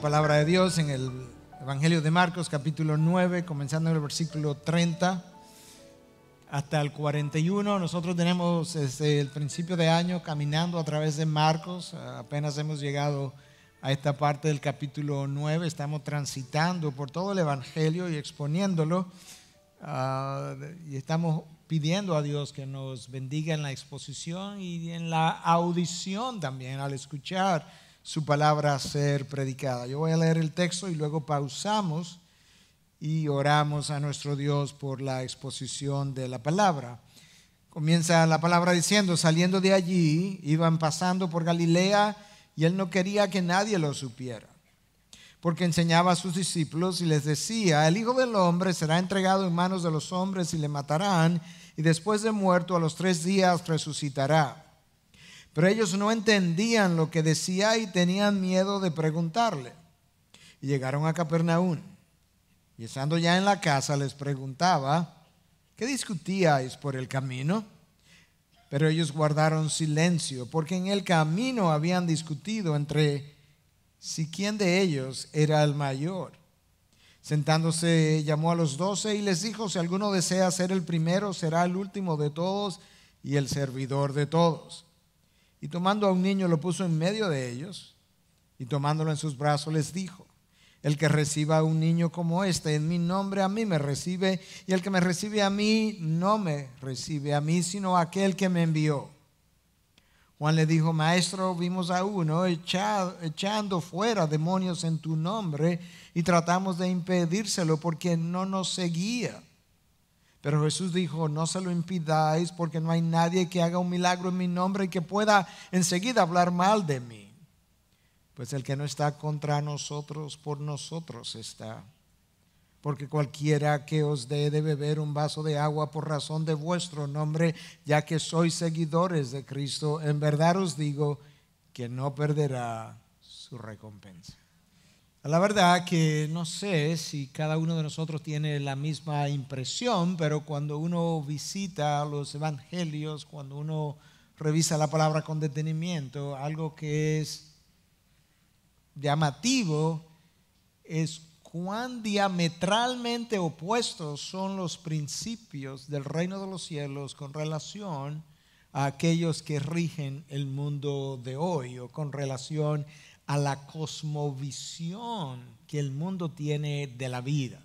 palabra de Dios en el Evangelio de Marcos capítulo 9, comenzando en el versículo 30 hasta el 41. Nosotros tenemos desde el principio de año caminando a través de Marcos, apenas hemos llegado a esta parte del capítulo 9, estamos transitando por todo el Evangelio y exponiéndolo ah, y estamos pidiendo a Dios que nos bendiga en la exposición y en la audición también al escuchar su palabra a ser predicada. Yo voy a leer el texto y luego pausamos y oramos a nuestro Dios por la exposición de la palabra. Comienza la palabra diciendo, saliendo de allí, iban pasando por Galilea y él no quería que nadie lo supiera, porque enseñaba a sus discípulos y les decía, el Hijo del Hombre será entregado en manos de los hombres y le matarán, y después de muerto a los tres días resucitará. Pero ellos no entendían lo que decía y tenían miedo de preguntarle. Y llegaron a Capernaum. Y estando ya en la casa les preguntaba, ¿qué discutíais por el camino? Pero ellos guardaron silencio, porque en el camino habían discutido entre si quién de ellos era el mayor. Sentándose llamó a los doce y les dijo, si alguno desea ser el primero, será el último de todos y el servidor de todos. Y tomando a un niño lo puso en medio de ellos y tomándolo en sus brazos les dijo, el que reciba a un niño como este en mi nombre a mí me recibe y el que me recibe a mí no me recibe a mí sino a aquel que me envió. Juan le dijo, maestro, vimos a uno echando fuera demonios en tu nombre y tratamos de impedírselo porque no nos seguía pero Jesús dijo, no se lo impidáis porque no hay nadie que haga un milagro en mi nombre y que pueda enseguida hablar mal de mí. Pues el que no está contra nosotros, por nosotros está. Porque cualquiera que os dé de beber un vaso de agua por razón de vuestro nombre, ya que sois seguidores de Cristo, en verdad os digo que no perderá su recompensa. La verdad que no sé si cada uno de nosotros tiene la misma impresión, pero cuando uno visita los evangelios, cuando uno revisa la palabra con detenimiento, algo que es llamativo es cuán diametralmente opuestos son los principios del reino de los cielos con relación a aquellos que rigen el mundo de hoy o con relación a la cosmovisión que el mundo tiene de la vida.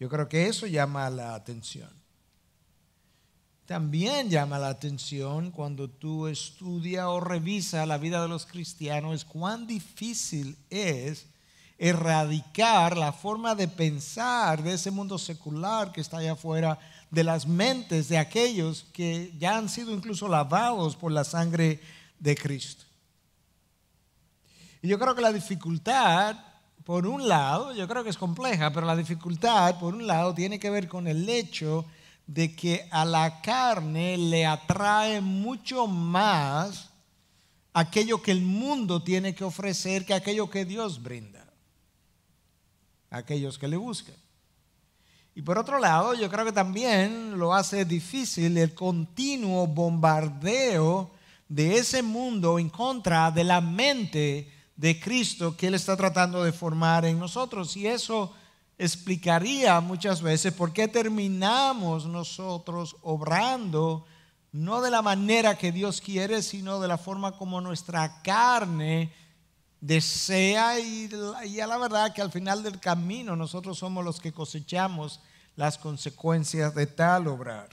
Yo creo que eso llama la atención. También llama la atención cuando tú estudias o revisas la vida de los cristianos cuán difícil es erradicar la forma de pensar de ese mundo secular que está allá afuera, de las mentes de aquellos que ya han sido incluso lavados por la sangre de Cristo. Y yo creo que la dificultad, por un lado, yo creo que es compleja, pero la dificultad, por un lado, tiene que ver con el hecho de que a la carne le atrae mucho más aquello que el mundo tiene que ofrecer que aquello que Dios brinda aquellos que le buscan. Y por otro lado, yo creo que también lo hace difícil el continuo bombardeo de ese mundo en contra de la mente de Cristo que Él está tratando de formar en nosotros. Y eso explicaría muchas veces por qué terminamos nosotros obrando no de la manera que Dios quiere, sino de la forma como nuestra carne desea y, y, la verdad que al final del camino nosotros somos los que cosechamos las consecuencias de tal obrar.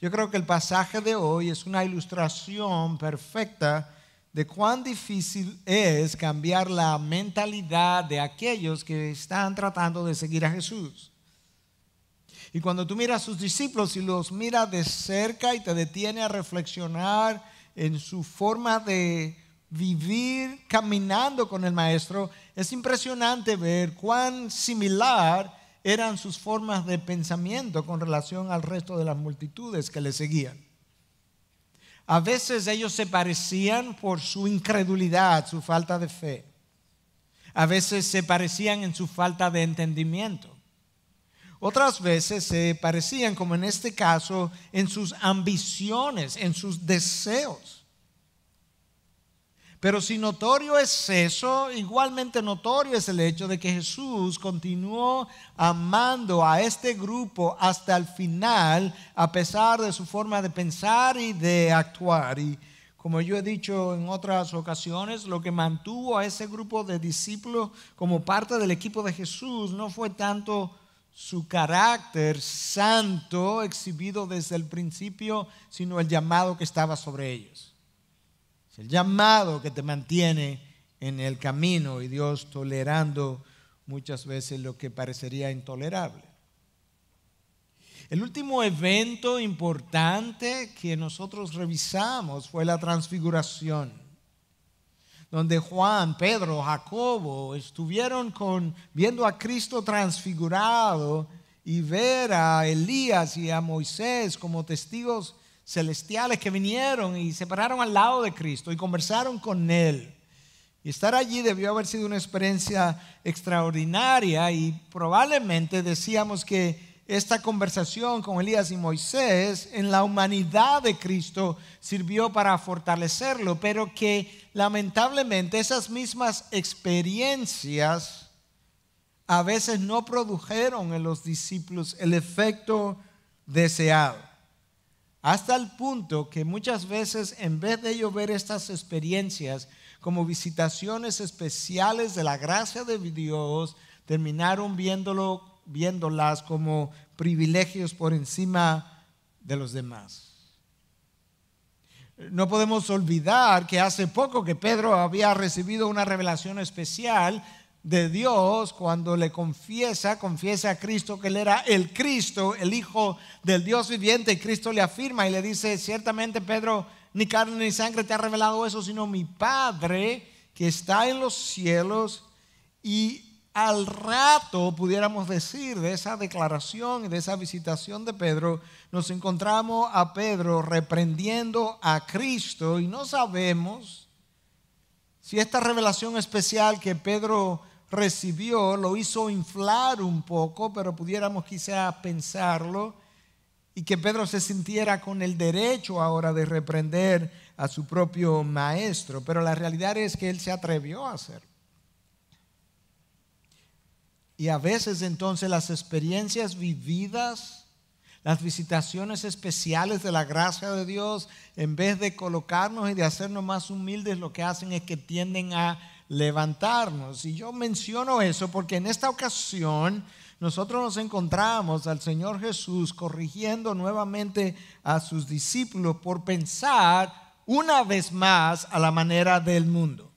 Yo creo que el pasaje de hoy es una ilustración perfecta de cuán difícil es cambiar la mentalidad de aquellos que están tratando de seguir a Jesús. Y cuando tú miras a sus discípulos y los miras de cerca y te detiene a reflexionar en su forma de vivir caminando con el Maestro, es impresionante ver cuán similar eran sus formas de pensamiento con relación al resto de las multitudes que le seguían. A veces ellos se parecían por su incredulidad, su falta de fe. A veces se parecían en su falta de entendimiento. Otras veces se parecían, como en este caso, en sus ambiciones, en sus deseos. Pero si notorio es eso, igualmente notorio es el hecho de que Jesús continuó amando a este grupo hasta el final, a pesar de su forma de pensar y de actuar. Y como yo he dicho en otras ocasiones, lo que mantuvo a ese grupo de discípulos como parte del equipo de Jesús no fue tanto su carácter santo exhibido desde el principio, sino el llamado que estaba sobre ellos. Es el llamado que te mantiene en el camino y Dios tolerando muchas veces lo que parecería intolerable. El último evento importante que nosotros revisamos fue la transfiguración, donde Juan, Pedro, Jacobo estuvieron con, viendo a Cristo transfigurado y ver a Elías y a Moisés como testigos celestiales que vinieron y se pararon al lado de Cristo y conversaron con Él. Y estar allí debió haber sido una experiencia extraordinaria y probablemente decíamos que esta conversación con Elías y Moisés en la humanidad de Cristo sirvió para fortalecerlo, pero que lamentablemente esas mismas experiencias a veces no produjeron en los discípulos el efecto deseado. Hasta el punto que muchas veces en vez de yo ver estas experiencias como visitaciones especiales de la gracia de Dios, terminaron viéndolo, viéndolas como privilegios por encima de los demás. No podemos olvidar que hace poco que Pedro había recibido una revelación especial de Dios, cuando le confiesa, confiesa a Cristo que Él era el Cristo, el Hijo del Dios viviente, y Cristo le afirma y le dice, ciertamente Pedro, ni carne ni sangre te ha revelado eso, sino mi Padre que está en los cielos. Y al rato pudiéramos decir de esa declaración y de esa visitación de Pedro, nos encontramos a Pedro reprendiendo a Cristo y no sabemos si esta revelación especial que Pedro recibió lo hizo inflar un poco, pero pudiéramos quizá pensarlo y que Pedro se sintiera con el derecho ahora de reprender a su propio maestro, pero la realidad es que él se atrevió a hacerlo. Y a veces entonces las experiencias vividas, las visitaciones especiales de la gracia de Dios, en vez de colocarnos y de hacernos más humildes, lo que hacen es que tienden a levantarnos. Y yo menciono eso porque en esta ocasión nosotros nos encontramos al Señor Jesús corrigiendo nuevamente a sus discípulos por pensar una vez más a la manera del mundo.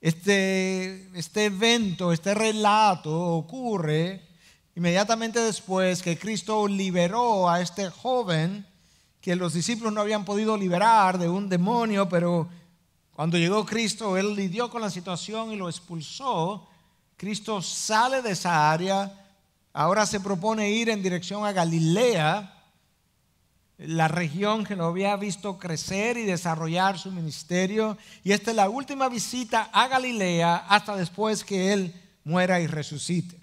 Este, este evento, este relato ocurre inmediatamente después que Cristo liberó a este joven que los discípulos no habían podido liberar de un demonio, pero cuando llegó Cristo, Él lidió con la situación y lo expulsó. Cristo sale de esa área, ahora se propone ir en dirección a Galilea, la región que lo había visto crecer y desarrollar su ministerio. Y esta es la última visita a Galilea hasta después que Él muera y resucite.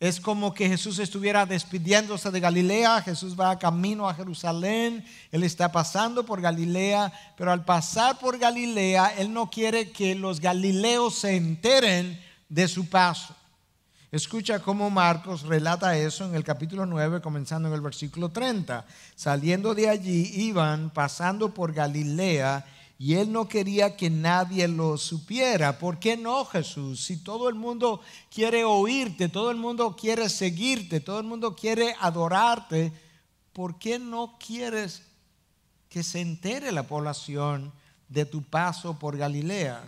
Es como que Jesús estuviera despidiéndose de Galilea, Jesús va camino a Jerusalén, Él está pasando por Galilea, pero al pasar por Galilea, Él no quiere que los galileos se enteren de su paso. Escucha cómo Marcos relata eso en el capítulo 9, comenzando en el versículo 30. Saliendo de allí, iban pasando por Galilea y él no quería que nadie lo supiera. ¿Por qué no, Jesús? Si todo el mundo quiere oírte, todo el mundo quiere seguirte, todo el mundo quiere adorarte, ¿por qué no quieres que se entere la población de tu paso por Galilea?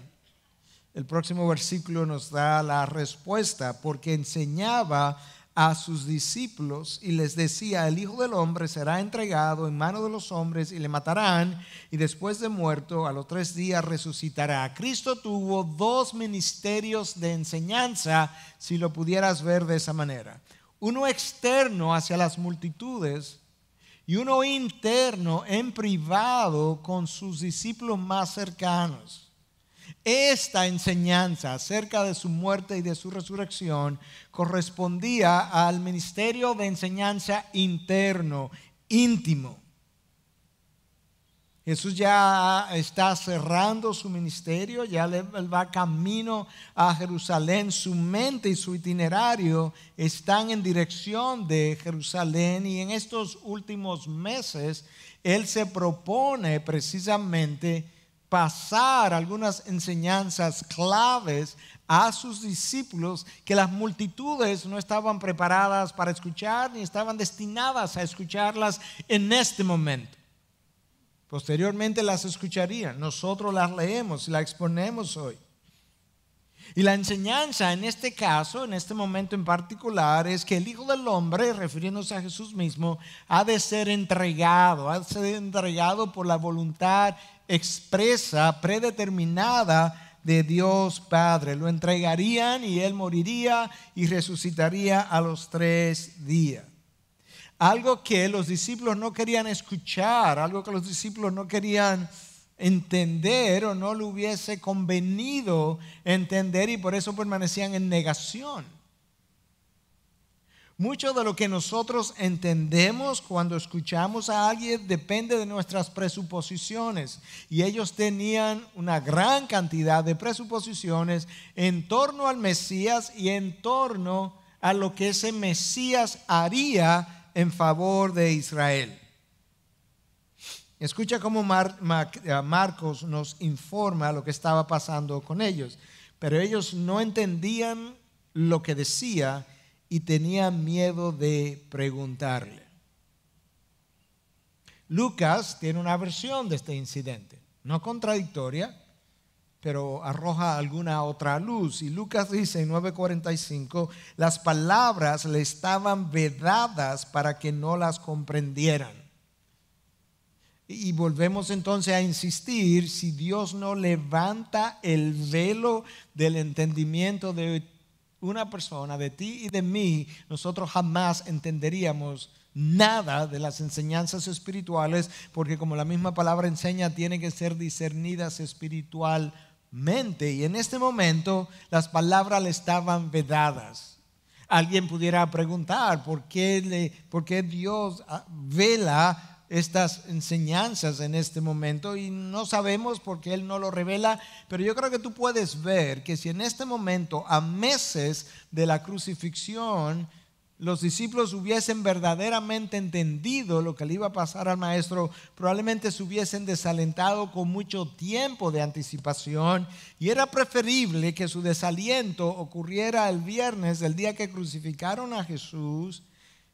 El próximo versículo nos da la respuesta, porque enseñaba a sus discípulos y les decía, el Hijo del Hombre será entregado en manos de los hombres y le matarán y después de muerto a los tres días resucitará. Cristo tuvo dos ministerios de enseñanza, si lo pudieras ver de esa manera. Uno externo hacia las multitudes y uno interno en privado con sus discípulos más cercanos. Esta enseñanza acerca de su muerte y de su resurrección correspondía al ministerio de enseñanza interno, íntimo. Jesús ya está cerrando su ministerio, ya va camino a Jerusalén, su mente y su itinerario están en dirección de Jerusalén y en estos últimos meses él se propone precisamente pasar algunas enseñanzas claves a sus discípulos que las multitudes no estaban preparadas para escuchar ni estaban destinadas a escucharlas en este momento. Posteriormente las escucharían, nosotros las leemos y las exponemos hoy. Y la enseñanza en este caso, en este momento en particular, es que el Hijo del Hombre, refiriéndose a Jesús mismo, ha de ser entregado, ha de ser entregado por la voluntad expresa, predeterminada de Dios Padre. Lo entregarían y él moriría y resucitaría a los tres días. Algo que los discípulos no querían escuchar, algo que los discípulos no querían entender o no le hubiese convenido entender y por eso permanecían en negación. Mucho de lo que nosotros entendemos cuando escuchamos a alguien depende de nuestras presuposiciones. Y ellos tenían una gran cantidad de presuposiciones en torno al Mesías y en torno a lo que ese Mesías haría en favor de Israel. Escucha cómo eh, Marcos nos informa lo que estaba pasando con ellos. Pero ellos no entendían lo que decía y tenía miedo de preguntarle. Lucas tiene una versión de este incidente, no contradictoria, pero arroja alguna otra luz. Y Lucas dice en 9:45, las palabras le estaban vedadas para que no las comprendieran. Y volvemos entonces a insistir, si Dios no levanta el velo del entendimiento de una persona, de ti y de mí, nosotros jamás entenderíamos nada de las enseñanzas espirituales, porque como la misma palabra enseña, tiene que ser discernidas espiritualmente. Y en este momento las palabras le estaban vedadas. Alguien pudiera preguntar, ¿por qué, le, por qué Dios ah, vela estas enseñanzas en este momento y no sabemos por qué Él no lo revela, pero yo creo que tú puedes ver que si en este momento, a meses de la crucifixión, los discípulos hubiesen verdaderamente entendido lo que le iba a pasar al maestro, probablemente se hubiesen desalentado con mucho tiempo de anticipación y era preferible que su desaliento ocurriera el viernes, el día que crucificaron a Jesús,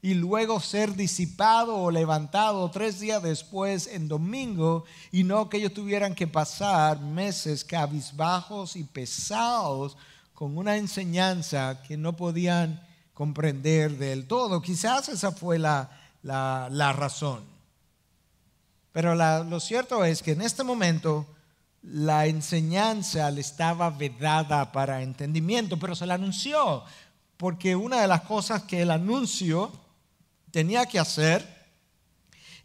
y luego ser disipado o levantado tres días después en domingo y no que ellos tuvieran que pasar meses cabizbajos y pesados con una enseñanza que no podían comprender del todo. Quizás esa fue la, razón. Pero lo cierto es que en este momento la enseñanza le estaba vedada para entendimiento, pero se la anunció, porque una de las cosas que el anuncio tenía que hacer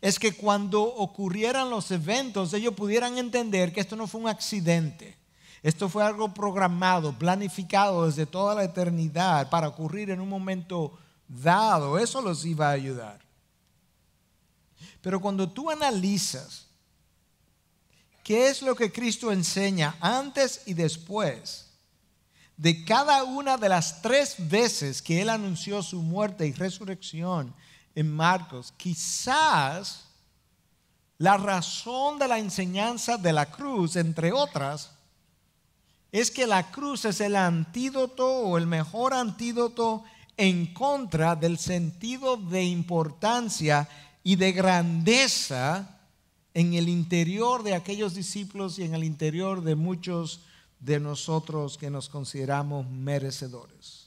es que cuando ocurrieran los eventos ellos pudieran entender que esto no fue un accidente. Esto fue algo programado, planificado desde toda la eternidad para ocurrir en un momento dado. Eso los iba a ayudar. Pero cuando tú analizas qué es lo que Cristo enseña antes y después de cada una de las tres veces que Él anunció su muerte y resurrección en Marcos. Quizás la razón de la enseñanza de la cruz, entre otras, es que la cruz es el antídoto o el mejor antídoto en contra del sentido de importancia y de grandeza en el interior de aquellos discípulos y en el interior de muchos de nosotros que nos consideramos merecedores.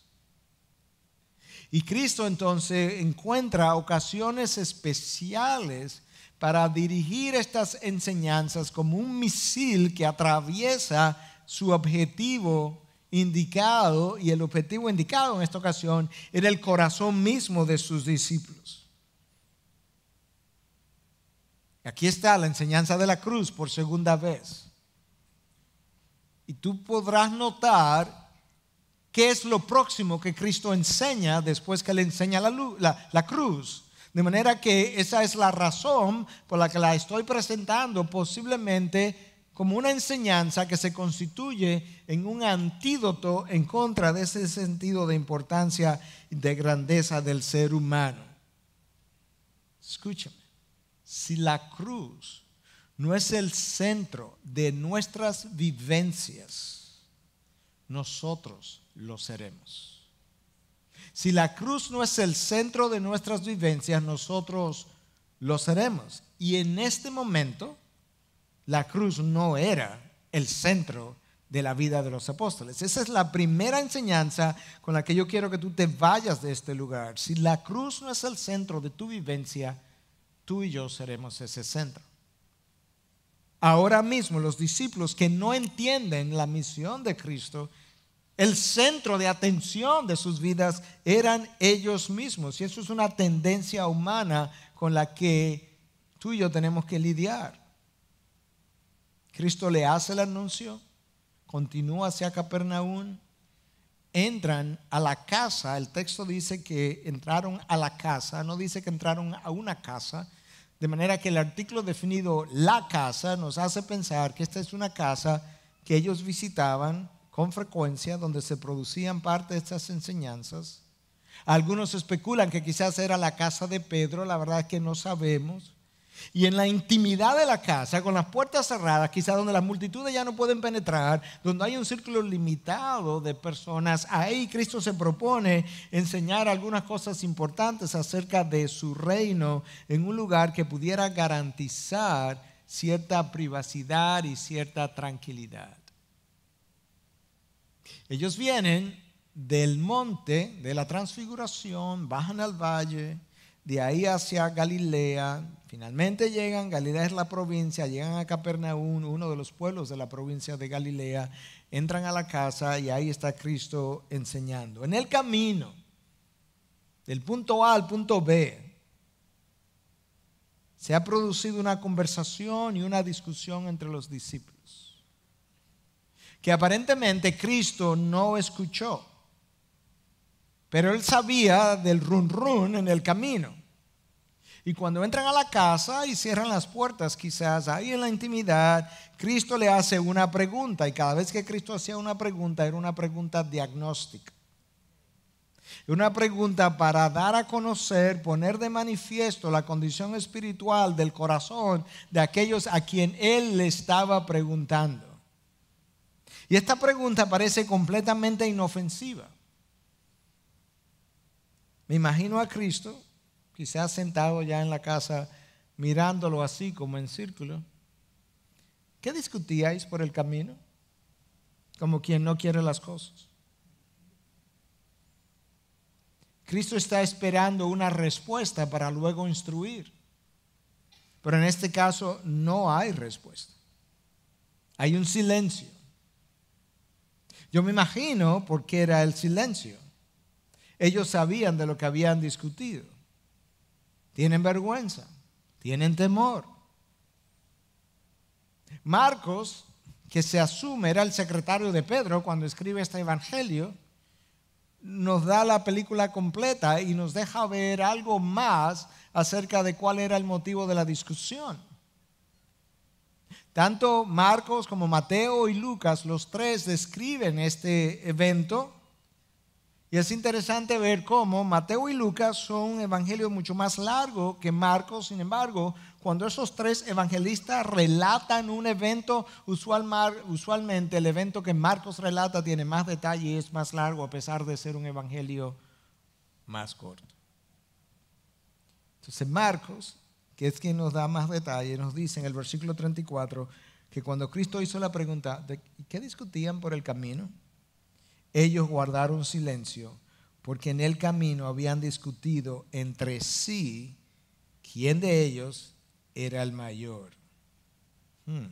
Y Cristo entonces encuentra ocasiones especiales para dirigir estas enseñanzas como un misil que atraviesa su objetivo indicado y el objetivo indicado en esta ocasión era el corazón mismo de sus discípulos. Aquí está la enseñanza de la cruz por segunda vez. Y tú podrás notar ¿Qué es lo próximo que Cristo enseña después que le enseña la, la, cruz? De manera que esa es la razón por la que la estoy presentando posiblemente como una enseñanza que se constituye en un antídoto en contra de ese sentido de importancia y de grandeza del ser humano. Escúchame, si la cruz no es el centro de nuestras vivencias, nosotros lo seremos. Si la cruz no es el centro de nuestras vivencias, nosotros lo seremos. Y en este momento, la cruz no era el centro de la vida de los apóstoles. Esa es la primera enseñanza con la que yo quiero que tú te vayas de este lugar. Si la cruz no es el centro de tu vivencia, tú y yo seremos ese centro. Ahora mismo los discípulos que no entienden la misión de Cristo, el centro de atención de sus vidas eran ellos mismos. Y eso es una tendencia humana con la que tú y yo tenemos que lidiar. Cristo le hace el anuncio, continúa hacia Capernaum, entran a la casa, el texto dice que entraron a la casa, no dice que entraron a una casa, de manera que el artículo definido la casa nos hace pensar que esta es una casa que ellos visitaban con frecuencia donde se producían parte de estas enseñanzas. Algunos especulan que quizás era la casa de Pedro, la verdad es que no sabemos. Y en la intimidad de la casa, con las puertas cerradas, quizás donde las multitudes ya no pueden penetrar, donde hay un círculo limitado de personas, ahí Cristo se propone enseñar algunas cosas importantes acerca de su reino en un lugar que pudiera garantizar cierta privacidad y cierta tranquilidad. Ellos vienen del monte de la transfiguración, bajan al valle, de ahí hacia Galilea, finalmente llegan, Galilea es la provincia, llegan a Capernaum, uno de los pueblos de la provincia de Galilea, entran a la casa y ahí está Cristo enseñando. En el camino, del punto A al punto B, se ha producido una conversación y una discusión entre los discípulos que aparentemente Cristo no escuchó, pero él sabía del run run en el camino. Y cuando entran a la casa y cierran las puertas, quizás ahí en la intimidad, Cristo le hace una pregunta. Y cada vez que Cristo hacía una pregunta, era una pregunta diagnóstica. Una pregunta para dar a conocer, poner de manifiesto la condición espiritual del corazón de aquellos a quien Él le estaba preguntando. Y esta pregunta parece completamente inofensiva. Me imagino a Cristo, quizás sentado ya en la casa, mirándolo así como en círculo. ¿Qué discutíais por el camino? Como quien no quiere las cosas. Cristo está esperando una respuesta para luego instruir. Pero en este caso no hay respuesta. Hay un silencio. Yo me imagino porque era el silencio. Ellos sabían de lo que habían discutido. Tienen vergüenza, tienen temor. Marcos, que se asume era el secretario de Pedro cuando escribe este evangelio, nos da la película completa y nos deja ver algo más acerca de cuál era el motivo de la discusión. Tanto Marcos como Mateo y Lucas, los tres describen este evento. Y es interesante ver cómo Mateo y Lucas son un evangelio mucho más largo que Marcos. Sin embargo, cuando esos tres evangelistas relatan un evento, usualmente el evento que Marcos relata tiene más detalle y es más largo, a pesar de ser un evangelio más corto. Entonces Marcos que es quien nos da más detalle, nos dice en el versículo 34 que cuando Cristo hizo la pregunta de qué discutían por el camino, ellos guardaron silencio porque en el camino habían discutido entre sí quién de ellos era el mayor. Hmm.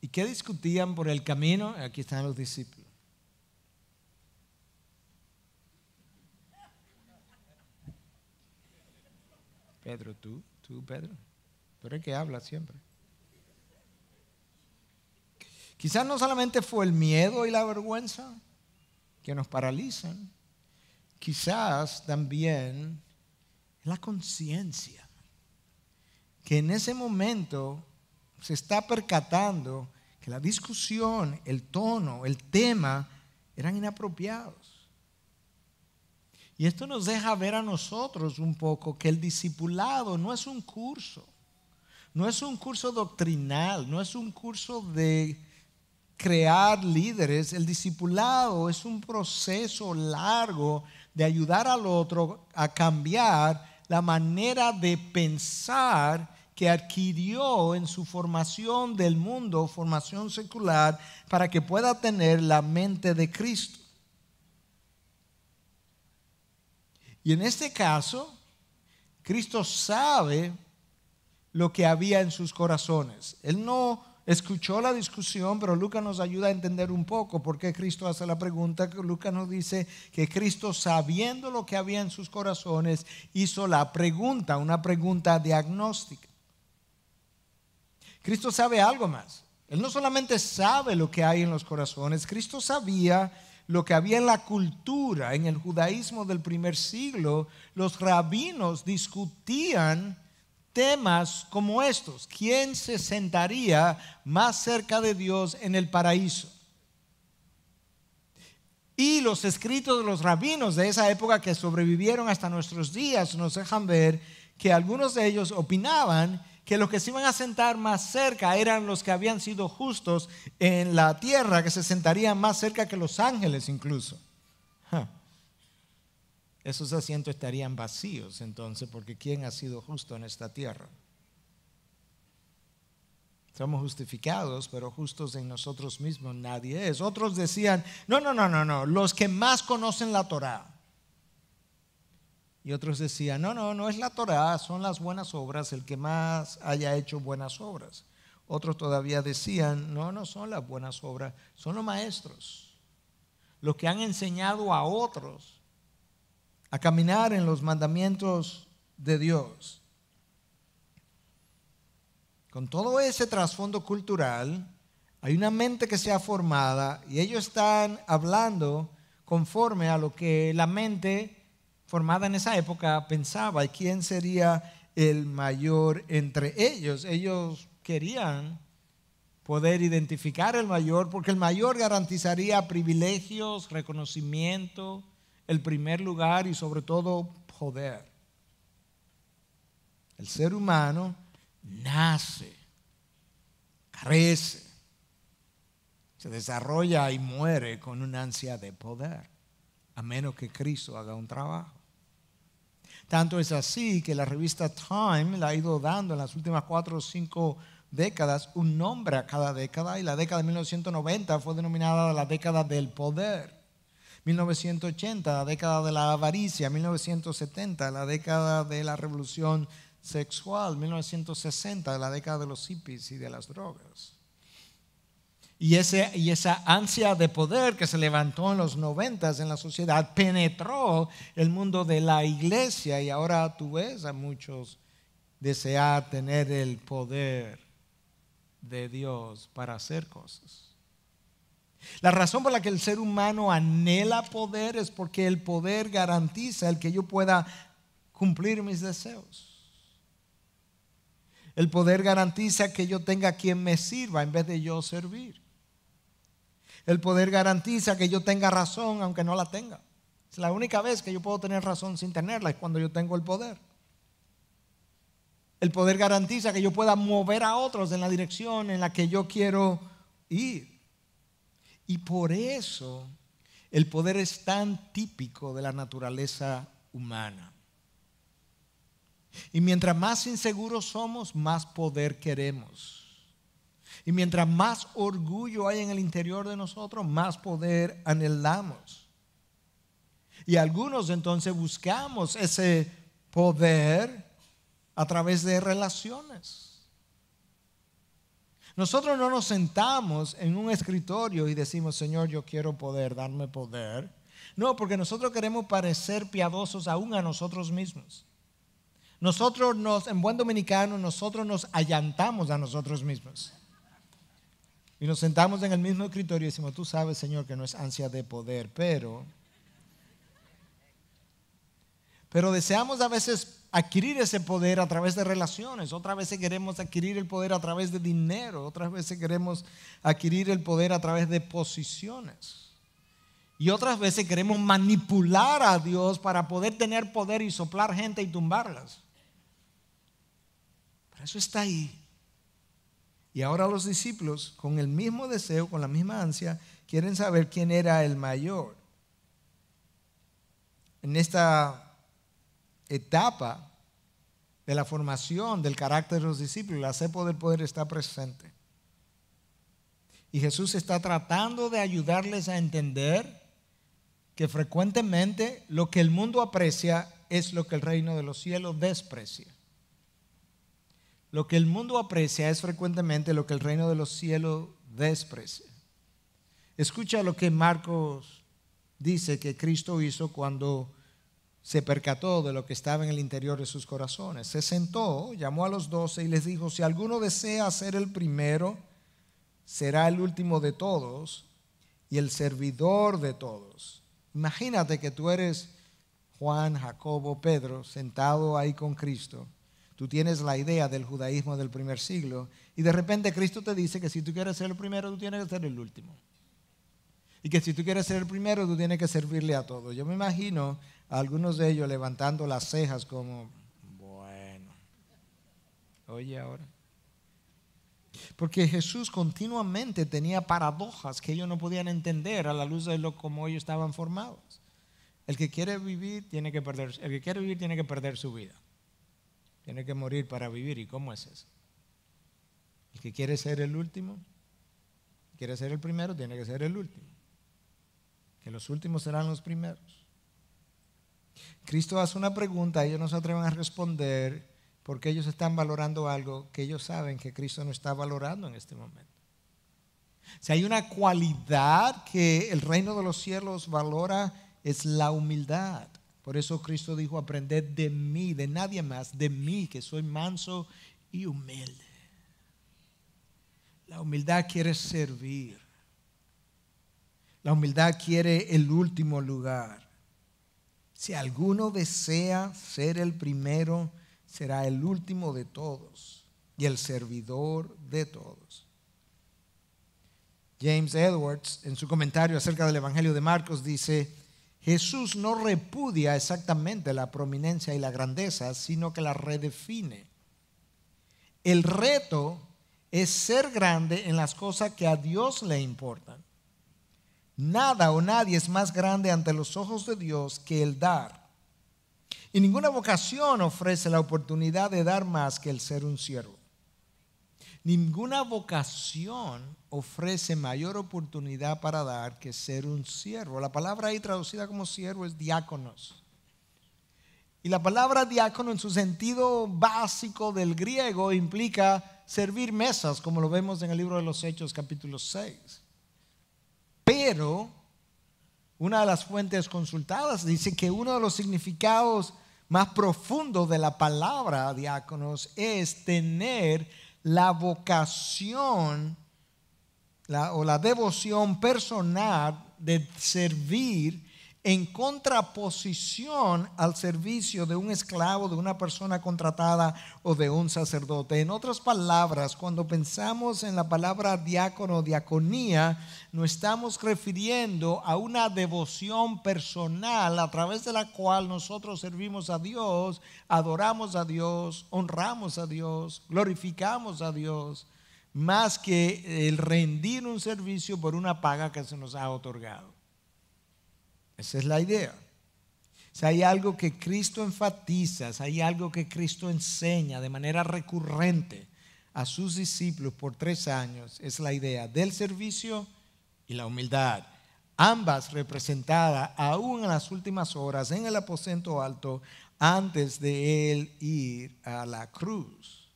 ¿Y qué discutían por el camino? Aquí están los discípulos. Pedro, tú, tú, Pedro. ¿pero eres que habla siempre. Quizás no solamente fue el miedo y la vergüenza que nos paralizan, quizás también la conciencia que en ese momento se está percatando que la discusión, el tono, el tema eran inapropiados. Y esto nos deja ver a nosotros un poco que el discipulado no es un curso, no es un curso doctrinal, no es un curso de crear líderes. El discipulado es un proceso largo de ayudar al otro a cambiar la manera de pensar que adquirió en su formación del mundo, formación secular, para que pueda tener la mente de Cristo. Y en este caso, Cristo sabe lo que había en sus corazones. Él no escuchó la discusión, pero Lucas nos ayuda a entender un poco por qué Cristo hace la pregunta. Lucas nos dice que Cristo, sabiendo lo que había en sus corazones, hizo la pregunta, una pregunta diagnóstica. Cristo sabe algo más. Él no solamente sabe lo que hay en los corazones, Cristo sabía lo que había en la cultura, en el judaísmo del primer siglo, los rabinos discutían temas como estos. ¿Quién se sentaría más cerca de Dios en el paraíso? Y los escritos de los rabinos de esa época que sobrevivieron hasta nuestros días nos dejan ver que algunos de ellos opinaban que los que se iban a sentar más cerca eran los que habían sido justos en la tierra, que se sentarían más cerca que los ángeles incluso. Esos asientos estarían vacíos entonces, porque ¿quién ha sido justo en esta tierra? Somos justificados, pero justos en nosotros mismos nadie es. Otros decían, no, no, no, no, no, los que más conocen la Torah y otros decían, no, no, no es la Torá, son las buenas obras, el que más haya hecho buenas obras. Otros todavía decían, no, no son las buenas obras, son los maestros, los que han enseñado a otros a caminar en los mandamientos de Dios. Con todo ese trasfondo cultural, hay una mente que se ha formada y ellos están hablando conforme a lo que la mente formada en esa época pensaba quién sería el mayor entre ellos. Ellos querían poder identificar el mayor porque el mayor garantizaría privilegios, reconocimiento, el primer lugar y sobre todo poder. El ser humano nace, crece se desarrolla y muere con una ansia de poder, a menos que Cristo haga un trabajo. Tanto es así que la revista Time la ha ido dando en las últimas cuatro o cinco décadas un nombre a cada década y la década de 1990 fue denominada la década del poder. 1980, la década de la avaricia, 1970, la década de la revolución sexual, 1960, la década de los hippies y de las drogas. Y, ese, y esa ansia de poder que se levantó en los noventas en la sociedad penetró el mundo de la iglesia y ahora tú ves a muchos desear tener el poder de Dios para hacer cosas. La razón por la que el ser humano anhela poder es porque el poder garantiza el que yo pueda cumplir mis deseos. El poder garantiza que yo tenga quien me sirva en vez de yo servir. El poder garantiza que yo tenga razón aunque no la tenga. Es la única vez que yo puedo tener razón sin tenerla, es cuando yo tengo el poder. El poder garantiza que yo pueda mover a otros en la dirección en la que yo quiero ir. Y por eso el poder es tan típico de la naturaleza humana. Y mientras más inseguros somos, más poder queremos. Y mientras más orgullo hay en el interior de nosotros, más poder anhelamos. Y algunos entonces buscamos ese poder a través de relaciones. Nosotros no nos sentamos en un escritorio y decimos, Señor, yo quiero poder, darme poder. No, porque nosotros queremos parecer piadosos aún a nosotros mismos. Nosotros nos, en buen dominicano, nosotros nos allantamos a nosotros mismos. Y nos sentamos en el mismo escritorio y decimos, tú sabes, Señor, que no es ansia de poder, pero... deseamos a veces adquirir ese poder a través de relaciones, otras veces queremos adquirir el poder a través de dinero, otras veces queremos adquirir el poder a través de posiciones. Y otras veces queremos manipular a Dios para poder tener poder y soplar gente y tumbarlas. Pero eso está ahí. Y ahora los discípulos, con el mismo deseo, con la misma ansia, quieren saber quién era el mayor. En esta etapa de la formación del carácter de los discípulos, la cepa del poder está presente. Y Jesús está tratando de ayudarles a entender que frecuentemente lo que el mundo aprecia es lo que el reino de los cielos desprecia. Lo que el mundo aprecia es frecuentemente lo que el reino de los cielos desprecia. Escucha lo que Marcos dice que Cristo hizo cuando se percató de lo que estaba en el interior de sus corazones. Se sentó, llamó a los doce y les dijo, si alguno desea ser el primero, será el último de todos y el servidor de todos. Imagínate que tú eres Juan, Jacobo, Pedro, sentado ahí con Cristo tú tienes la idea del judaísmo del primer siglo y de repente Cristo te dice que si tú quieres ser el primero, tú tienes que ser el último. Y que si tú quieres ser el primero, tú tienes que servirle a todos. Yo me imagino a algunos de ellos levantando las cejas como, bueno, oye ahora. Porque Jesús continuamente tenía paradojas que ellos no podían entender a la luz de lo como ellos estaban formados. El que quiere vivir tiene que perder, el que quiere vivir tiene que perder su vida tiene que morir para vivir. ¿Y cómo es eso? El que quiere ser el último, quiere ser el primero, tiene que ser el último. Que los últimos serán los primeros. Cristo hace una pregunta, ellos no se atreven a responder porque ellos están valorando algo que ellos saben que Cristo no está valorando en este momento. Si hay una cualidad que el reino de los cielos valora, es la humildad. Por eso Cristo dijo, aprended de mí, de nadie más, de mí, que soy manso y humilde. La humildad quiere servir. La humildad quiere el último lugar. Si alguno desea ser el primero, será el último de todos y el servidor de todos. James Edwards, en su comentario acerca del Evangelio de Marcos, dice, Jesús no repudia exactamente la prominencia y la grandeza, sino que la redefine. El reto es ser grande en las cosas que a Dios le importan. Nada o nadie es más grande ante los ojos de Dios que el dar. Y ninguna vocación ofrece la oportunidad de dar más que el ser un siervo. Ninguna vocación ofrece mayor oportunidad para dar que ser un siervo. La palabra ahí traducida como siervo es diáconos. Y la palabra diácono en su sentido básico del griego implica servir mesas, como lo vemos en el libro de los Hechos capítulo 6. Pero una de las fuentes consultadas dice que uno de los significados más profundos de la palabra diáconos es tener la vocación o la devoción personal de servir en contraposición al servicio de un esclavo, de una persona contratada o de un sacerdote. En otras palabras, cuando pensamos en la palabra diácono o diaconía, no estamos refiriendo a una devoción personal a través de la cual nosotros servimos a Dios, adoramos a Dios, honramos a Dios, glorificamos a Dios, más que el rendir un servicio por una paga que se nos ha otorgado. Esa es la idea. Si hay algo que Cristo enfatiza, si hay algo que Cristo enseña de manera recurrente a sus discípulos por tres años, es la idea del servicio y la humildad. Ambas representadas aún en las últimas horas en el aposento alto antes de él ir a la cruz.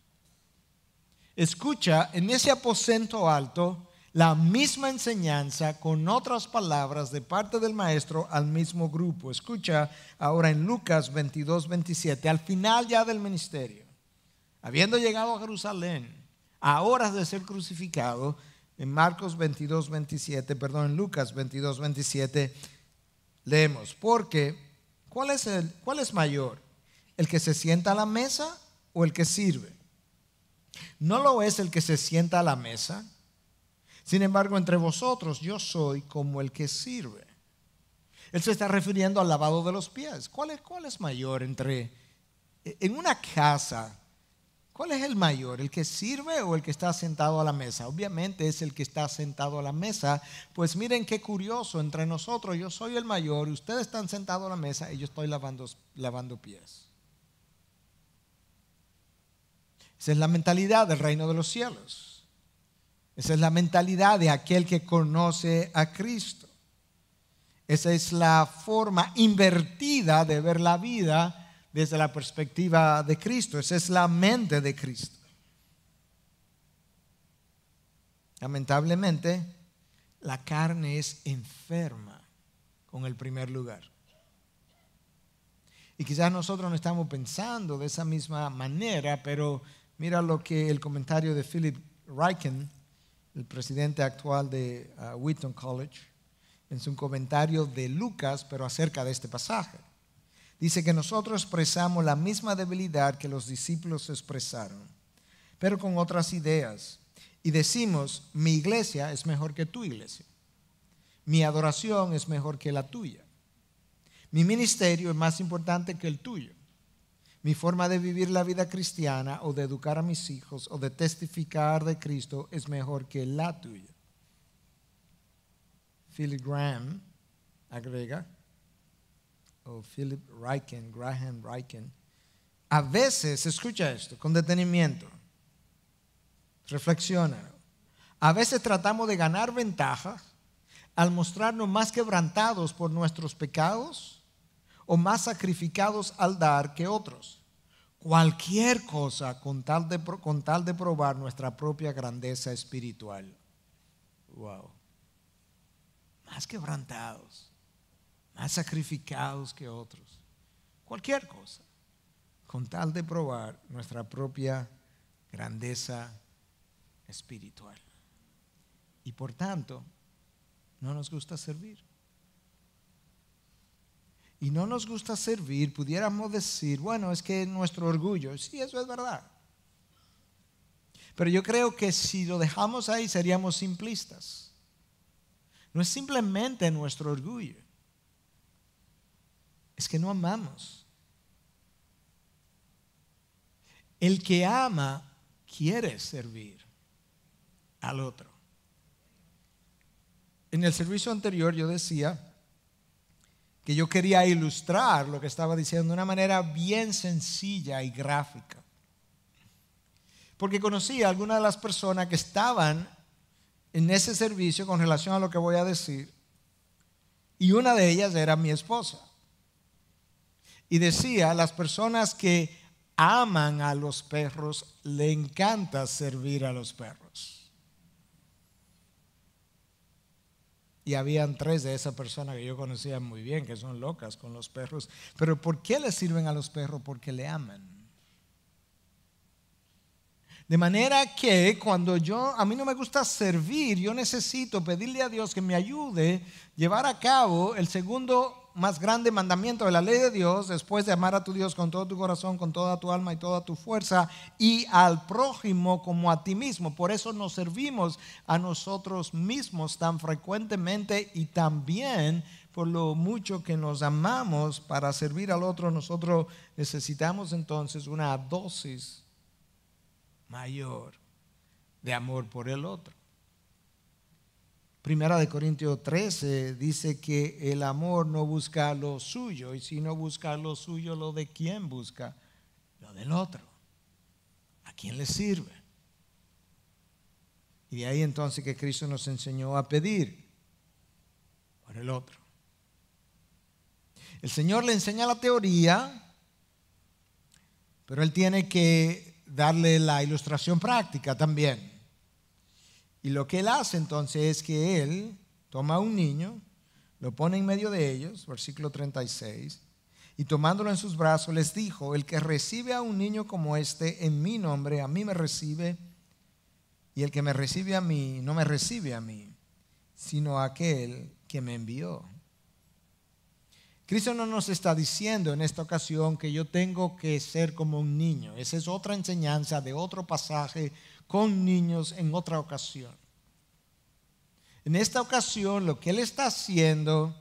Escucha, en ese aposento alto, la misma enseñanza con otras palabras de parte del maestro al mismo grupo. Escucha ahora en Lucas 22, 27, al final ya del ministerio, habiendo llegado a Jerusalén, a horas de ser crucificado, en Marcos 22, 27, perdón, en Lucas 22, 27, leemos, porque ¿cuál es, el, ¿cuál es mayor? ¿El que se sienta a la mesa o el que sirve? No lo es el que se sienta a la mesa sin embargo, entre vosotros yo soy como el que sirve. Él se está refiriendo al lavado de los pies. ¿Cuál es, cuál es mayor entre, e, en una casa, cuál es el mayor? ¿El que sirve o el que está sentado a la mesa? Obviamente es el que está sentado a la mesa. Pues miren qué curioso, entre nosotros yo soy el mayor, ustedes están sentados a la mesa y yo estoy lavando, lavando pies. Esa es la mentalidad del reino de los cielos. Esa es la mentalidad de aquel que conoce a Cristo. Esa es la forma invertida de ver la vida desde la perspectiva de Cristo. Esa es la mente de Cristo. Lamentablemente, la carne es enferma con el primer lugar. Y quizás nosotros no estamos pensando de esa misma manera, pero mira lo que el comentario de Philip Ryken el presidente actual de ah, Wheaton College, en su comentario de Lucas, pero acerca de este pasaje. Dice que nosotros expresamos la misma debilidad que los discípulos expresaron, pero con otras ideas. Y decimos, mi iglesia es mejor que tu iglesia. Mi adoración es mejor que la tuya. Mi ministerio es más importante que el tuyo. Mi forma de vivir la vida cristiana o de educar a mis hijos o de testificar de Cristo es mejor que la tuya. Philip Graham agrega, o Philip Riken, Graham Riken. a veces, escucha esto con detenimiento, reflexiona. A veces tratamos de ganar ventajas al mostrarnos más quebrantados por nuestros pecados o más sacrificados al dar que otros. Cualquier cosa con tal de, con tal de probar nuestra propia grandeza espiritual. Wow. Más quebrantados, más sacrificados que otros. Cualquier cosa con tal de probar nuestra propia grandeza espiritual. Y por tanto, no nos gusta servir y no nos gusta servir, pudiéramos decir, bueno, es que es nuestro orgullo, sí, eso es verdad. Pero yo creo que si lo dejamos ahí seríamos simplistas. No es simplemente nuestro orgullo, es que no amamos. El que ama quiere servir al otro. En el servicio anterior yo decía, que yo quería ilustrar lo que estaba diciendo de una manera bien sencilla y gráfica. Porque conocí a algunas de las personas que estaban en ese servicio con relación a lo que voy a decir. Y una de ellas era mi esposa. Y decía, las personas que aman a los perros, le encanta servir a los perros. Y habían tres de esas personas que yo conocía muy bien, que son locas con los perros. Pero ¿por qué le sirven a los perros? Porque le aman. De manera que cuando yo, a mí no me gusta servir, yo necesito pedirle a Dios que me ayude a llevar a cabo el segundo más grande mandamiento de la ley de Dios, después de amar a tu Dios con todo tu corazón, con toda tu alma y toda tu fuerza, y al prójimo como a ti mismo. Por eso nos servimos a nosotros mismos tan frecuentemente y también por lo mucho que nos amamos para servir al otro, nosotros necesitamos entonces una dosis mayor de amor por el otro. Primera de Corintios 13 dice que el amor no busca lo suyo, y si no busca lo suyo, lo de quién busca, lo del otro. ¿A quién le sirve? Y de ahí entonces que Cristo nos enseñó a pedir por el otro. El Señor le enseña la teoría, pero Él tiene que darle la ilustración práctica también. Y lo que él hace entonces es que él toma a un niño, lo pone en medio de ellos, versículo 36, y tomándolo en sus brazos les dijo, el que recibe a un niño como este en mi nombre, a mí me recibe, y el que me recibe a mí, no me recibe a mí, sino a aquel que me envió. Cristo no nos está diciendo en esta ocasión que yo tengo que ser como un niño. Esa es otra enseñanza de otro pasaje con niños en otra ocasión. En esta ocasión lo que él está haciendo,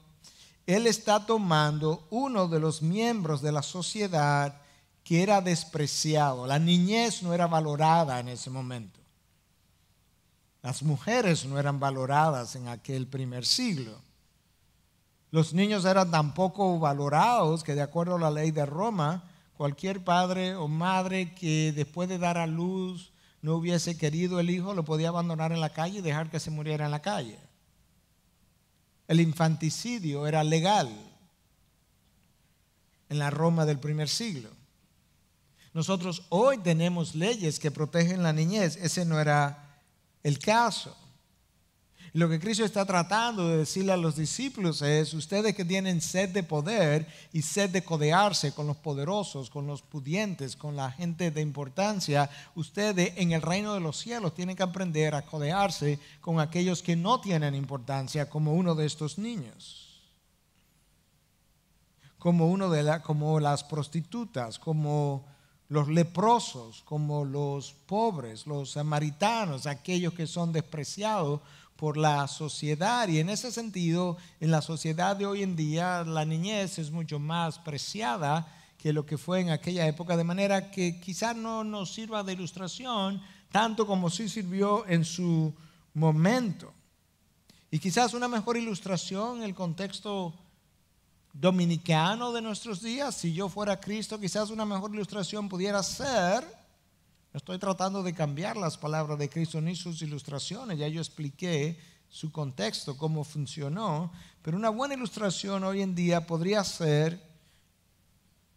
él está tomando uno de los miembros de la sociedad que era despreciado. La niñez no era valorada en ese momento. Las mujeres no eran valoradas en aquel primer siglo. Los niños eran tan poco valorados que de acuerdo a la ley de Roma, cualquier padre o madre que después de dar a luz no hubiese querido el hijo, lo podía abandonar en la calle y dejar que se muriera en la calle. El infanticidio era legal en la Roma del primer siglo. Nosotros hoy tenemos leyes que protegen la niñez, ese no era el caso. Lo que Cristo está tratando de decirle a los discípulos es, ustedes que tienen sed de poder y sed de codearse con los poderosos, con los pudientes, con la gente de importancia, ustedes en el reino de los cielos tienen que aprender a codearse con aquellos que no tienen importancia, como uno de estos niños. Como, uno de la, como las prostitutas, como los leprosos, como los pobres, los samaritanos, aquellos que son despreciados por la sociedad. Y en ese sentido, en la sociedad de hoy en día, la niñez es mucho más preciada que lo que fue en aquella época, de manera que quizás no nos sirva de ilustración tanto como sí sirvió en su momento. Y quizás una mejor ilustración, en el contexto dominicano de nuestros días, si yo fuera Cristo, quizás una mejor ilustración pudiera ser no Estoy tratando de cambiar las palabras de Cristo ni sus ilustraciones. Ya yo expliqué su contexto, cómo funcionó. Pero una buena ilustración hoy en día podría ser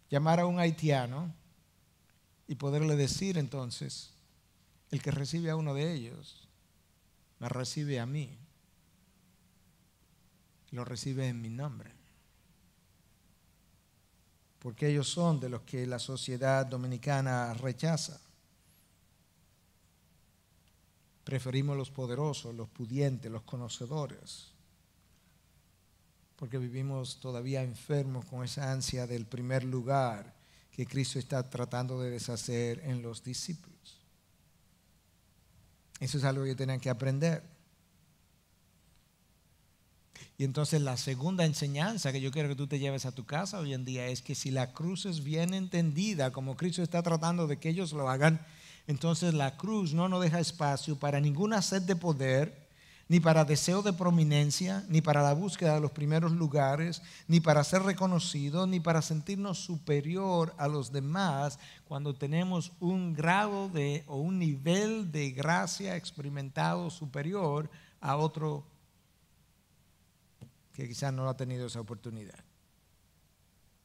llamar a un haitiano y poderle decir entonces, el que recibe a uno de ellos, me recibe a mí. Lo recibe en mi nombre. Porque ellos son de los que la sociedad dominicana rechaza Preferimos los poderosos, los pudientes, los conocedores, porque vivimos todavía enfermos con esa ansia del primer lugar que Cristo está tratando de deshacer en los discípulos. Eso es algo que tienen que aprender. Y entonces la segunda enseñanza que yo quiero que tú te lleves a tu casa hoy en día es que si la cruz es bien entendida, como Cristo está tratando de que ellos lo hagan, entonces la cruz no nos deja espacio para ninguna sed de poder, ni para deseo de prominencia, ni para la búsqueda de los primeros lugares, ni para ser reconocido, ni para sentirnos superior a los demás cuando tenemos un grado de o un nivel de gracia experimentado superior a otro que quizás no ha tenido esa oportunidad.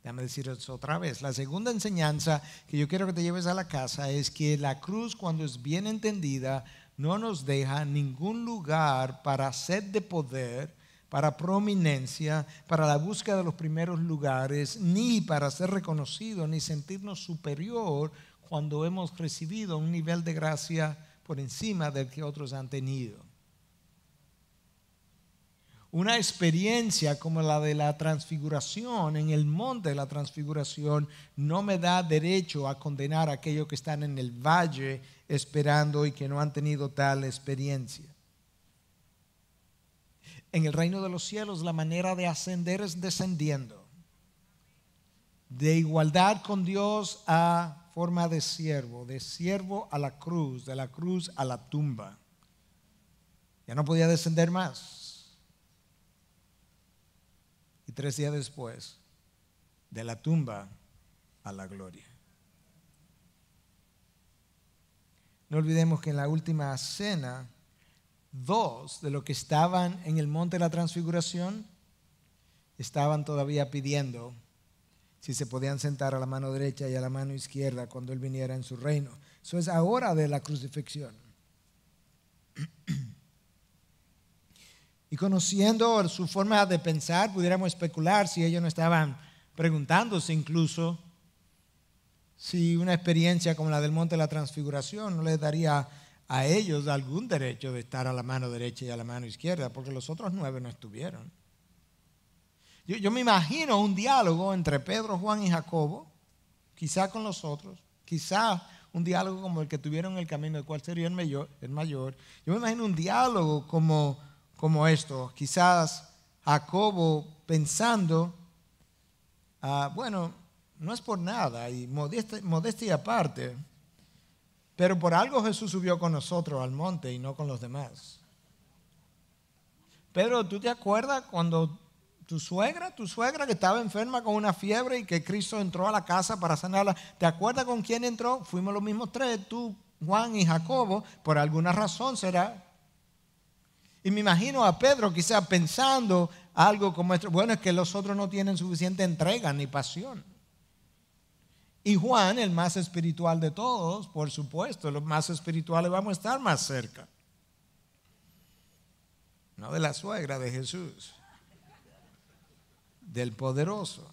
Déjame eso otra vez. La segunda enseñanza que yo quiero que te lleves a la casa es que la cruz, cuando es bien entendida, no nos deja ningún lugar para sed de poder, para prominencia, para la búsqueda de los primeros lugares, ni para ser reconocido, ni sentirnos superior cuando hemos recibido un nivel de gracia por encima del que otros han tenido una experiencia como la de la transfiguración en el monte de la transfiguración no me da derecho a condenar a aquellos que están en el valle esperando y que no han tenido tal experiencia. En el reino de los cielos la manera de ascender es descendiendo, de igualdad con Dios a forma de siervo, de siervo a la cruz, de la cruz a la tumba. Ya no podía descender más tres días después, de la tumba a la gloria. No olvidemos que en la última cena, dos de los que estaban en el monte de la transfiguración estaban todavía pidiendo si se podían sentar a la mano derecha y a la mano izquierda cuando Él viniera en su reino. Eso es ahora de la crucifixión. Y conociendo su forma de pensar, pudiéramos especular si ellos no estaban preguntándose incluso si una experiencia como la del Monte de la Transfiguración no les daría a ellos algún derecho de estar a la mano derecha y a la mano izquierda, porque los otros nueve no estuvieron. Yo, me imagino un diálogo entre Pedro, Juan y Jacobo, quizá con los otros, quizá un diálogo como el que tuvieron en el camino, de cual sería el el mayor. Yo me imagino un diálogo como como esto. Quizás Jacobo pensando, ah, bueno, no es por nada y modestia, modestia aparte, pero por algo Jesús subió con nosotros al monte y no con los demás. Pedro, ¿tú te acuerdas cuando tu suegra, tu suegra que estaba enferma con una fiebre y que Cristo entró a la casa para sanarla. ¿Te acuerdas con quién entró? Fuimos los mismos tres, tú, Juan y Jacobo. Por alguna razón será y me imagino a Pedro quizás pensando algo como esto, bueno, es que los otros no tienen suficiente entrega ni pasión. Y Juan, el más espiritual de todos, por supuesto, los más espirituales vamos a estar más cerca. No de la suegra de Jesús, del poderoso.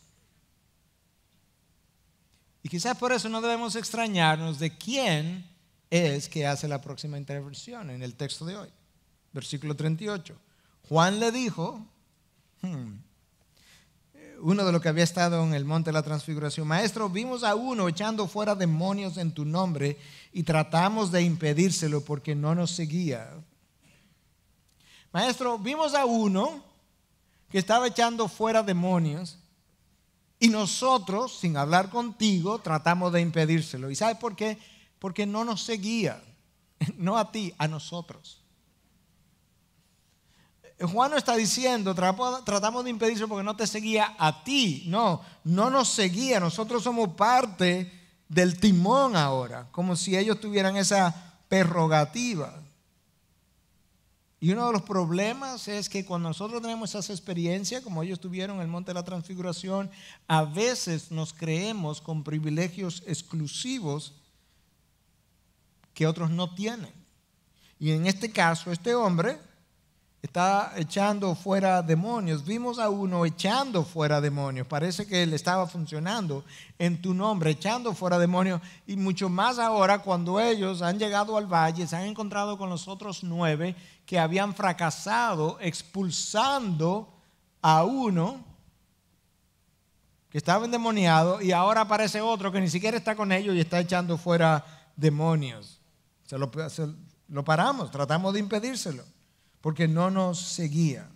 Y quizás por eso no debemos extrañarnos de quién es que hace la próxima intervención en el texto de hoy versículo 38. Juan le dijo, hmm, uno de los que había estado en el monte de la transfiguración, maestro, vimos a uno echando fuera demonios en tu nombre y tratamos de impedírselo porque no nos seguía. Maestro, vimos a uno que estaba echando fuera demonios y nosotros, sin hablar contigo, tratamos de impedírselo. ¿Y sabes por qué? Porque no nos seguía, no a ti, a nosotros. Juan no está diciendo, tratamos de impedirlo porque no te seguía a ti. No, no nos seguía. Nosotros somos parte del timón ahora, como si ellos tuvieran esa prerrogativa. Y uno de los problemas es que cuando nosotros tenemos esas experiencias, como ellos tuvieron en el Monte de la Transfiguración, a veces nos creemos con privilegios exclusivos que otros no tienen. Y en este caso, este hombre está echando fuera demonios. Vimos a uno echando fuera demonios. Parece que le estaba funcionando en tu nombre, echando fuera demonios. Y mucho más ahora cuando ellos han llegado al valle, se han encontrado con los otros nueve que habían fracasado expulsando a uno que estaba endemoniado y ahora aparece otro que ni siquiera está con ellos y está echando fuera demonios. Se lo, lo paramos, tratamos de impedírselo porque no nos seguían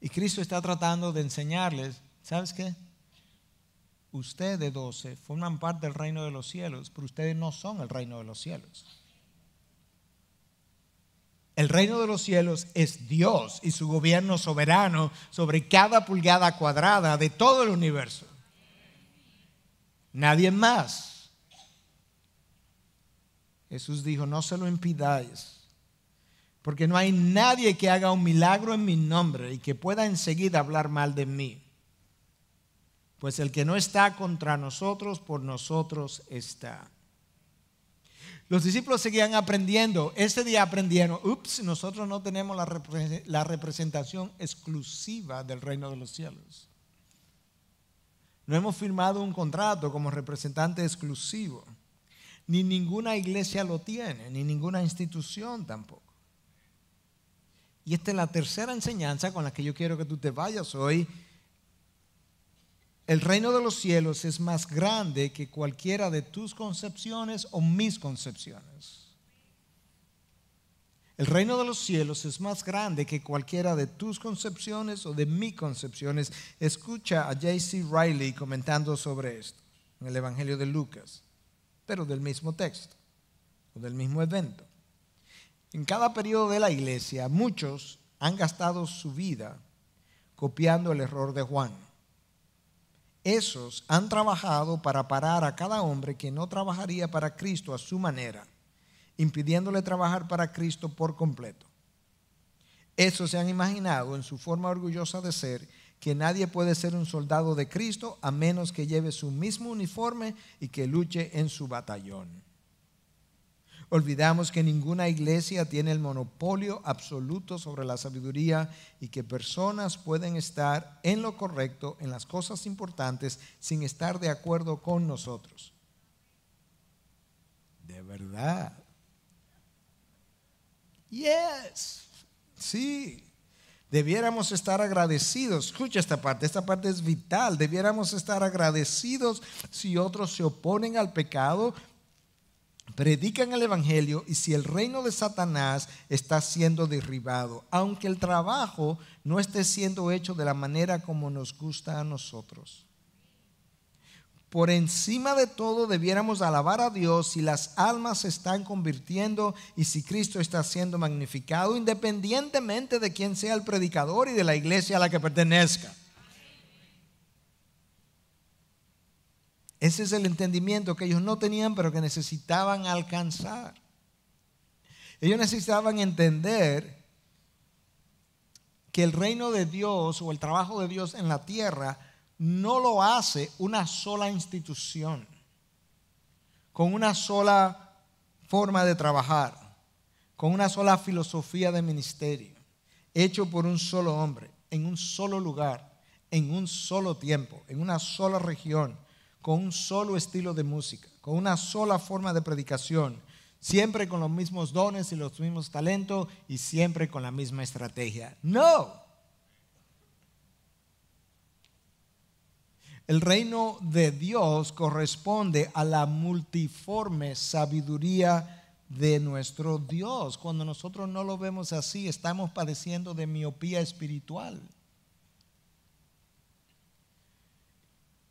Y Cristo está tratando de enseñarles, ¿sabes qué? Ustedes doce forman parte del reino de los cielos, pero ustedes no son el reino de los cielos. El reino de los cielos es Dios y su gobierno soberano sobre cada pulgada cuadrada de todo el universo. Nadie más. Jesús dijo, no se lo impidáis porque no hay nadie que haga un milagro en mi nombre y que pueda enseguida hablar mal de mí. Pues el que no está contra nosotros, por nosotros está. Los discípulos seguían aprendiendo. Ese día aprendieron, ups, nosotros no tenemos la representación exclusiva del reino de los cielos. No hemos firmado un contrato como representante exclusivo. Ni ninguna iglesia lo tiene, ni ninguna institución tampoco. Y esta es la tercera enseñanza con la que yo quiero que tú te vayas hoy. El reino de los cielos es más grande que cualquiera de tus concepciones o mis concepciones. El reino de los cielos es más grande que cualquiera de tus concepciones o de mis concepciones. Escucha a J.C. Riley comentando sobre esto en el Evangelio de Lucas, pero del mismo texto o del mismo evento. En cada periodo de la iglesia, muchos han gastado su vida copiando el error de Juan. Esos han trabajado para parar a cada hombre que no trabajaría para Cristo a su manera, impidiéndole trabajar para Cristo por completo. Esos se han imaginado en su forma orgullosa de ser que nadie puede ser un soldado de Cristo a menos que lleve su mismo uniforme y que luche en su batallón olvidamos que ninguna iglesia tiene el monopolio absoluto sobre la sabiduría y que personas pueden estar en lo correcto, en las cosas importantes, sin estar de acuerdo con nosotros. De verdad. Yes. Sí. Debiéramos estar agradecidos. Escucha esta parte, esta parte es vital. Debiéramos estar agradecidos si otros se oponen al pecado, predican el Evangelio y si el reino de Satanás está siendo derribado, aunque el trabajo no esté siendo hecho de la manera como nos gusta a nosotros. Por encima de todo debiéramos alabar a Dios si las almas se están convirtiendo y si Cristo está siendo magnificado, independientemente de quién sea el predicador y de la iglesia a la que pertenezca. Ese es el entendimiento que ellos no tenían, pero que necesitaban alcanzar. Ellos necesitaban entender que el reino de Dios o el trabajo de Dios en la tierra no lo hace una sola institución, con una sola forma de trabajar, con una sola filosofía de ministerio, hecho por un solo hombre, en un solo lugar, en un solo tiempo, en una sola región con un solo estilo de música, con una sola forma de predicación, siempre con los mismos dones y los mismos talentos y siempre con la misma estrategia. No. El reino de Dios corresponde a la multiforme sabiduría de nuestro Dios. Cuando nosotros no lo vemos así, estamos padeciendo de miopía espiritual.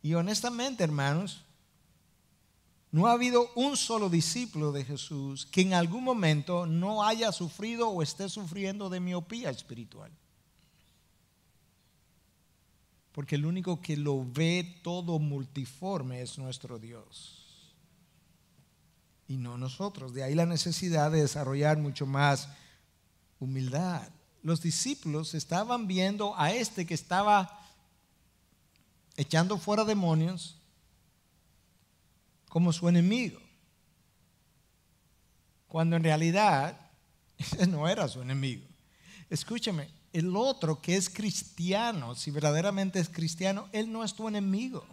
Y honestamente, hermanos, no ha habido un solo discípulo de Jesús que en algún momento no haya sufrido o esté sufriendo de miopía espiritual. Porque el único que lo ve todo multiforme es nuestro Dios. Y no nosotros. De ahí la necesidad de desarrollar mucho más humildad. Los discípulos estaban viendo a este que estaba echando fuera demonios como su enemigo, cuando en realidad ese no era su enemigo. Escúchame, el otro que es cristiano, si verdaderamente es cristiano, él no es tu enemigo.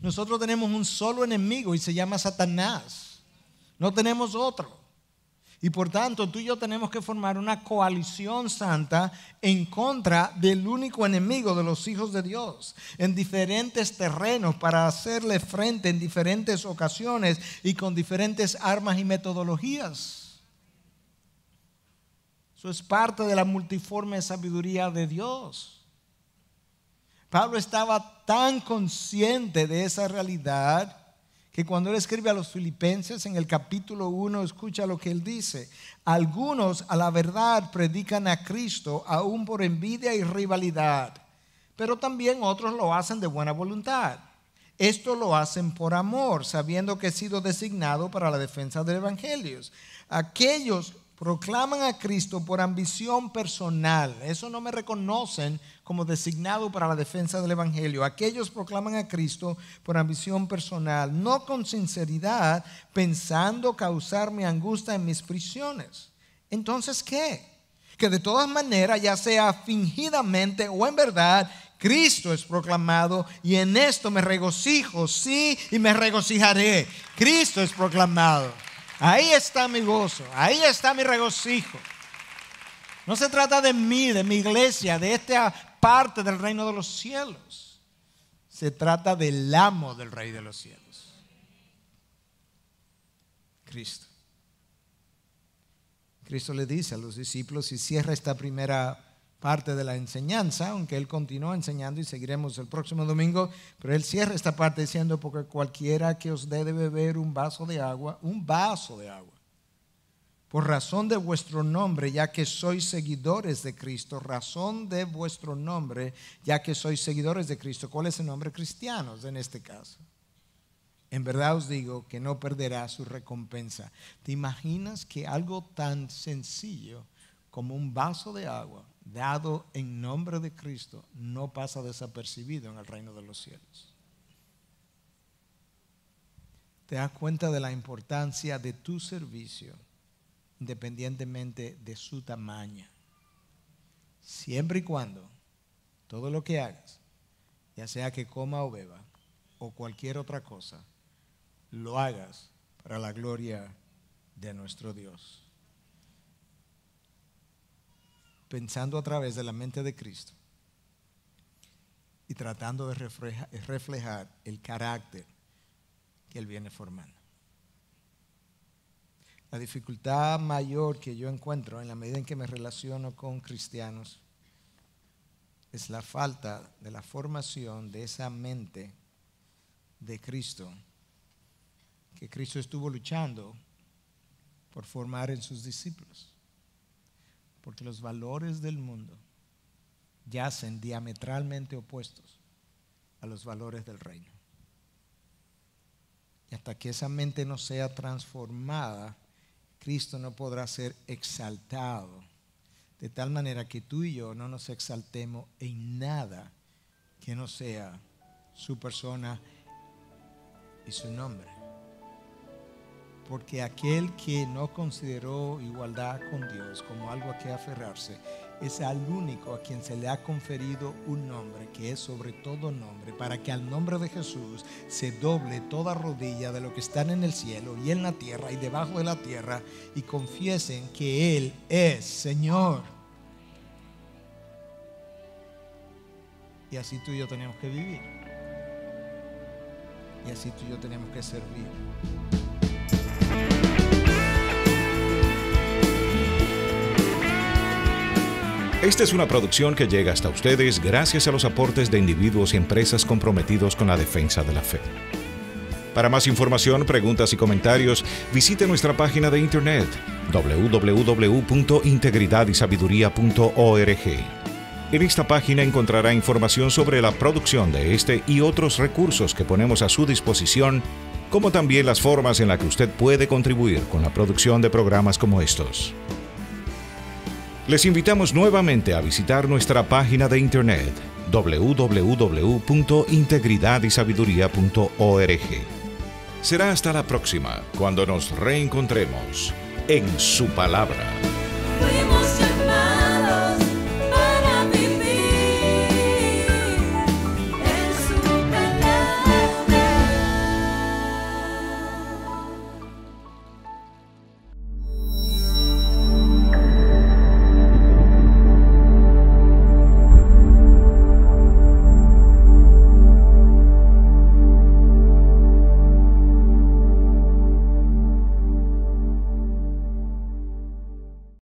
Nosotros tenemos un solo enemigo y se llama Satanás. No tenemos otro. Y por tanto, tú y yo tenemos que formar una coalición santa en contra del único enemigo de los hijos de Dios, en diferentes terrenos, para hacerle frente en diferentes ocasiones y con diferentes armas y metodologías. Eso es parte de la multiforme sabiduría de Dios. Pablo estaba tan consciente de esa realidad que cuando él escribe a los filipenses en el capítulo 1, escucha lo que él dice. Algunos a la verdad predican a Cristo aún por envidia y rivalidad, pero también otros lo hacen de buena voluntad. Esto lo hacen por amor, sabiendo que he sido designado para la defensa del Evangelio. Aquellos proclaman a Cristo por ambición personal. Eso no me reconocen como designado para la defensa del Evangelio. Aquellos proclaman a Cristo por ambición personal, no con sinceridad, pensando causarme angustia en mis prisiones. Entonces, ¿qué? Que de todas maneras, ya sea fingidamente o en verdad, Cristo es proclamado y en esto me regocijo, sí, y me regocijaré. Cristo es proclamado. Ahí está mi gozo, ahí está mi regocijo. No se trata de mí, de mi iglesia, de esta parte del reino de los cielos. Se trata del amo del rey de los cielos. Cristo. Cristo le dice a los discípulos y cierra esta primera parte de la enseñanza, aunque él continúa enseñando y seguiremos el próximo domingo, pero él cierra esta parte diciendo, porque cualquiera que os dé de beber un vaso de agua, un vaso de agua, por razón de vuestro nombre, ya que sois seguidores de Cristo, razón de vuestro nombre, ya que sois seguidores de Cristo, ¿cuál es el nombre cristianos en este caso? En verdad os digo que no perderá su recompensa. ¿Te imaginas que algo tan sencillo como un vaso de agua dado en nombre de Cristo no pasa desapercibido en el reino de los cielos. Te das cuenta de la importancia de tu servicio independientemente de su tamaño. Siempre y cuando todo lo que hagas, ya sea que coma o beba o cualquier otra cosa, lo hagas para la gloria de nuestro Dios pensando a través de la mente de Cristo y tratando de reflejar el carácter que Él viene formando. La dificultad mayor que yo encuentro en la medida en que me relaciono con cristianos es la falta de la formación de esa mente de Cristo, que Cristo estuvo luchando por formar en sus discípulos porque los valores del mundo yacen diametralmente opuestos a los valores del reino. Y hasta que esa mente no sea transformada, Cristo no podrá ser exaltado. De tal manera que tú y yo no nos exaltemos en nada que no sea su persona y su nombre porque aquel que no consideró igualdad con Dios como algo a que aferrarse, es al único a quien se le ha conferido un nombre que es sobre todo nombre, para que al nombre de Jesús se doble toda rodilla de lo que están en el cielo y en la tierra y debajo de la tierra y confiesen que Él es Señor. Y así tú y yo tenemos que vivir. Y así tú y yo tenemos que servir. Esta es una producción que llega hasta ustedes gracias a los aportes de individuos y empresas comprometidos con la defensa de la fe. Para más información, preguntas y comentarios, visite nuestra página de internet www.integridadysabiduría.org. En esta página encontrará información sobre la producción de este y otros recursos que ponemos a su disposición como también las formas en las que usted puede contribuir con la producción de programas como estos. Les invitamos nuevamente a visitar nuestra página de internet www.integridadysabiduría.org. Será hasta la próxima, cuando nos reencontremos en su palabra.